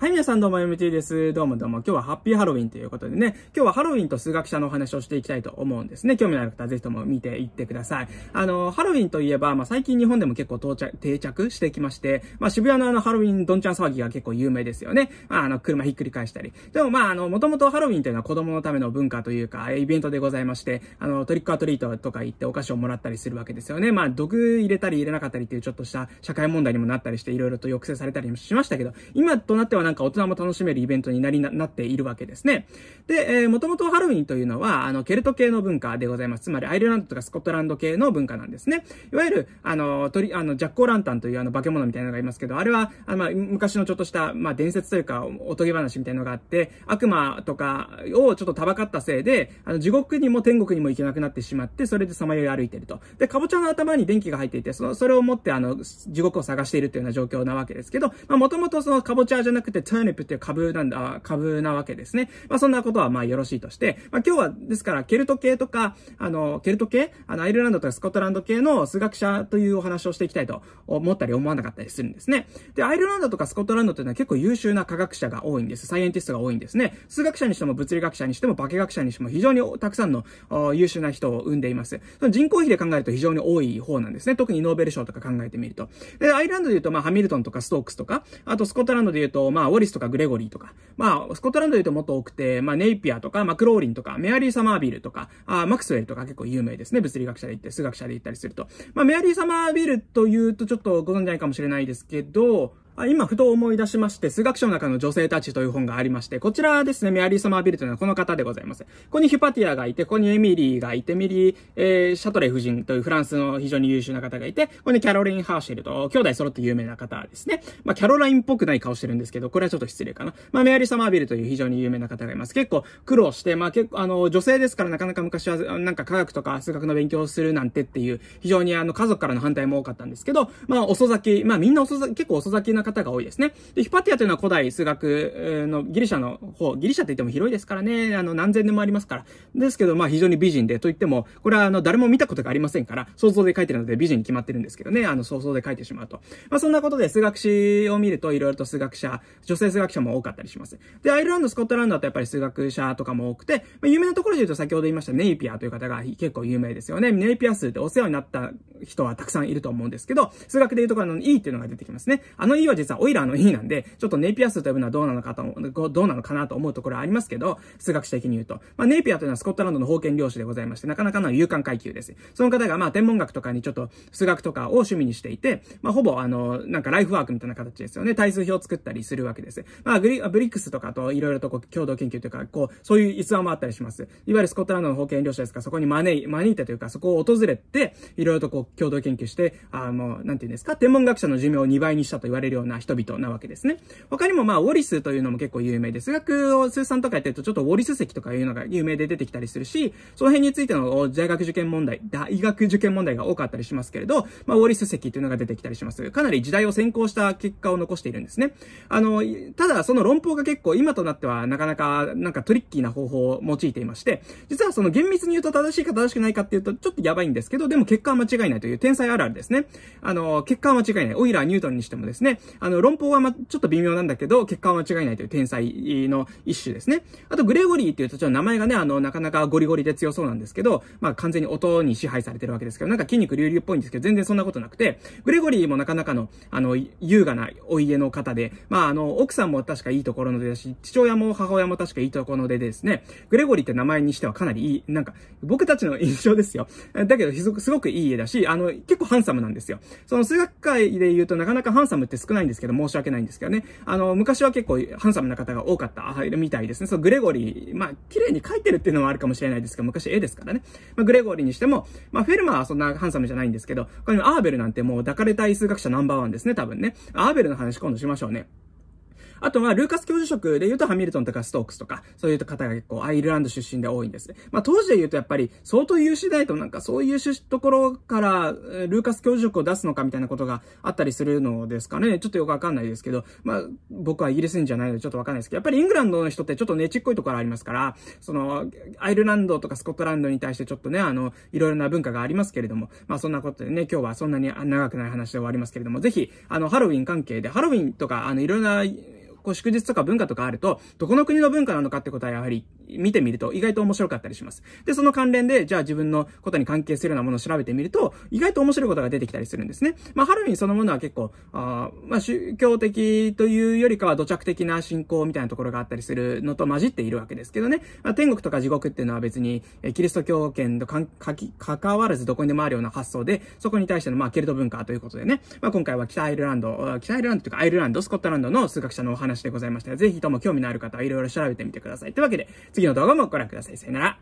はい、皆さんどうも、MT です。どうもどうも、今日はハッピーハロウィンということでね、今日はハロウィンと数学者のお話をしていきたいと思うんですね。興味のある方はぜひとも見ていってください。あの、ハロウィンといえば、まあ、最近日本でも結構到着、定着してきまして、まあ、渋谷のあの、ハロウィンどんちゃん騒ぎが結構有名ですよね。まあ、あの、車ひっくり返したり。でも、まあ、あの、もともとハロウィンというのは子供のための文化というか、イベントでございまして、あの、トリックアトリートとか行ってお菓子をもらったりするわけですよね。まあ、毒入れたり入れなかったりっていうちょっとした社会問題にもなったりして、いろいろと抑制されたりもしましたけど、今となってはなんか大人も楽しめるイベントになりな、なっているわけですね。で、えー、もともとハロウィンというのは、あの、ケルト系の文化でございます。つまり、アイルランドとかスコットランド系の文化なんですね。いわゆる、あの、鳥、あの、ジャックオランタンというあの、化け物みたいなのがいますけど、あれは、あの、まあ、昔のちょっとした、まあ、伝説というか、おとぎ話みたいなのがあって、悪魔とかをちょっとたばかったせいで、あの、地獄にも天国にも行けなくなってしまって、それでさまよい歩いてると。で、かぼちゃの頭に電気が入っていて、その、それを持って、あの、地獄を探しているというような状況なわけですけど、まあ、もともとその、かぼちゃじゃなくて、ってトゥーニップっていう株なんだ、株なわけですね。まあそんなことはまあよろしいとして、まあ今日はですからケルト系とか、あの、ケルト系、あの、アイルランドとかスコットランド系の数学者というお話をしていきたいと思ったり思わなかったりするんですね。で、アイルランドとかスコットランドというのは結構優秀な科学者が多いんです。サイエンティストが多いんですね。数学者にしても物理学者にしても化学者にしても非常にたくさんの優秀な人を生んでいます。その人口比で考えると非常に多い方なんですね。特にノーベル賞とか考えてみると。で、アイルランドで言うと、まあ、ハミルトンとかストークスとか、あとスコットランドで言うと、まあ、ウォリスとかグレゴリーとか、まあ、スコットランドで言うともっと多くて、まあ、ネイピアとか、マクローリンとか、メアリー・サマービルとか、あマクスウェルとか結構有名ですね。物理学者で行って、数学者で行ったりすると。まあ、メアリー・サマービルというとちょっとご存じないかもしれないですけど、今、ふと思い出しまして、数学書の中の女性たちという本がありまして、こちらですね、メアリー・サマービルというのはこの方でございます。ここにヒュパティアがいて、ここにエミリーがいて、ミリー、えー、シャトレ夫人というフランスの非常に優秀な方がいて、ここにキャロリン・ハーシェルと、兄弟揃って有名な方ですね。まあ、キャロラインっぽくない顔してるんですけど、これはちょっと失礼かな。まあ、メアリー・サマービルという非常に有名な方がいます。結構苦労して、まあ、結構、あの、女性ですからなかなか昔は、なんか科学とか数学の勉強をするなんてっていう、非常にあの、家族からの反対も多かったんですけど、まあ、遅咲き、まあ、みんな遅咲き、結構遅咲きな方方が多いですね。で、ヒパティアというのは古代数学のギリシャの方、ギリシャって言っても広いですからね、あの、何千年もありますから。ですけど、まあ非常に美人で、と言っても、これはあの、誰も見たことがありませんから、想像で書いてるので美人に決まってるんですけどね、あの、想像で書いてしまうと。まあそんなことで数学史を見ると、いろいろと数学者、女性数学者も多かったりします。で、アイルランド、スコットランドだとやっぱり数学者とかも多くて、まあ、有名なところで言うと先ほど言いましたネイピアという方が結構有名ですよね。ネイピア数ってお世話になった人はたくさんいると思うんですけど、数学で言うところの E っていうのが出てきますね。あの E は実はオイラーの意なんで、ちょっとネイピア数と呼ぶのはどうなのかと、どうなのかなと思うところはありますけど、数学史的に言うと。まあ、ネイピアというのはスコットランドの封建領主でございまして、なかなかの勇敢階級です。その方が、まあ、天文学とかにちょっと数学とかを趣味にしていて、まあ、ほぼ、あの、なんかライフワークみたいな形ですよね。対数表を作ったりするわけです。まあ、グリ、ブリックスとかといろいろとこう、共同研究というか、こう、そういう逸話もあったりします。いわゆるスコットランドの封建領主ですから、そこに招い、招いてというか、そこを訪れて、いろいろとこう、共同研究して、あの、なんていうんですか、天文学者の寿命を2倍にしたと言われるようなような人々なわけですね。他にもまあ、ウォリスというのも結構有名で数学を数産とかやってると、ちょっとウォリス席とかいうのが有名で出てきたりするし、その辺についての大学受験問題、大学受験問題が多かったりしますけれど、まあ、ウォリス席というのが出てきたりします。かなり時代を先行した結果を残しているんですね。あの、ただその論法が結構今となってはなかなかなんかトリッキーな方法を用いていまして、実はその厳密に言うと正しいか正しくないかっていうとちょっとやばいんですけど、でも結果は間違いないという天才あるあるですね。あの、結果は間違いない。オイラー、ニュートンにしてもですね、あの、論法はま、ちょっと微妙なんだけど、結果は間違いないという天才の一種ですね。あと、グレゴリーっていうと、ちょっと名前がね、あの、なかなかゴリゴリで強そうなんですけど、まあ、完全に音に支配されてるわけですけど、なんか筋肉隆々っぽいんですけど、全然そんなことなくて、グレゴリーもなかなかの、あの、優雅なお家の方で、まあ、あの、奥さんも確かいいところの出だし、父親も母親も確かいいところの出でですね、グレゴリーって名前にしてはかなりいい、なんか、僕たちの印象ですよ。だけど、すごくいい家だし、あの、結構ハンサムなんですよ。その数学界で言うとなかなかハンサムって少ないないんですけど、申し訳ないんですけどね。あの、昔は結構ハンサムな方が多かったみたいですね。そう、グレゴリー、まあ、綺麗に描いてるっていうのはあるかもしれないですけど、昔絵ですからね。まあ、グレゴリーにしても、まあ、フェルマーはそんなハンサムじゃないんですけど、これアーベルなんてもう抱かれたい数学者ナンバーワンですね、多分ね。アーベルの話今度しましょうね。あとは、ルーカス教授職で言うとハミルトンとかストークスとか、そういう方が結構アイルランド出身で多いんですね。まあ当時で言うとやっぱり相当優秀だとなんかそういうところから、ルーカス教授職を出すのかみたいなことがあったりするのですかね。ちょっとよくわかんないですけど、まあ僕はイギリス人じゃないのでちょっとわかんないですけど、やっぱりイングランドの人ってちょっとねちっこいところありますから、その、アイルランドとかスコットランドに対してちょっとね、あの、いろいろな文化がありますけれども、まあそんなことでね、今日はそんなに長くない話で終わりますけれども、ぜひ、あの、ハロウィン関係で、ハロウィンとか、あの、いろんなこう祝日とか文化とかあると、どこの国の文化なのかってことはやはり見てみると意外と面白かったりします。で、その関連で、じゃあ自分のことに関係するようなものを調べてみると、意外と面白いことが出てきたりするんですね。まあ、ハロウィンそのものは結構、あまあ、宗教的というよりかは土着的な信仰みたいなところがあったりするのと混じっているわけですけどね。まあ、天国とか地獄っていうのは別に、キリスト教圏とか関わらずどこにでもあるような発想で、そこに対しての、まあ、ケルト文化ということでね。まあ、今回は北アイルランド、北アイルランドというかアイルランド、スコットランドの数学者のお話でございました。ぜひとも興味のある方はいろいろ調べてみてください。というわけで、次次の動画もご覧ください。さよなら。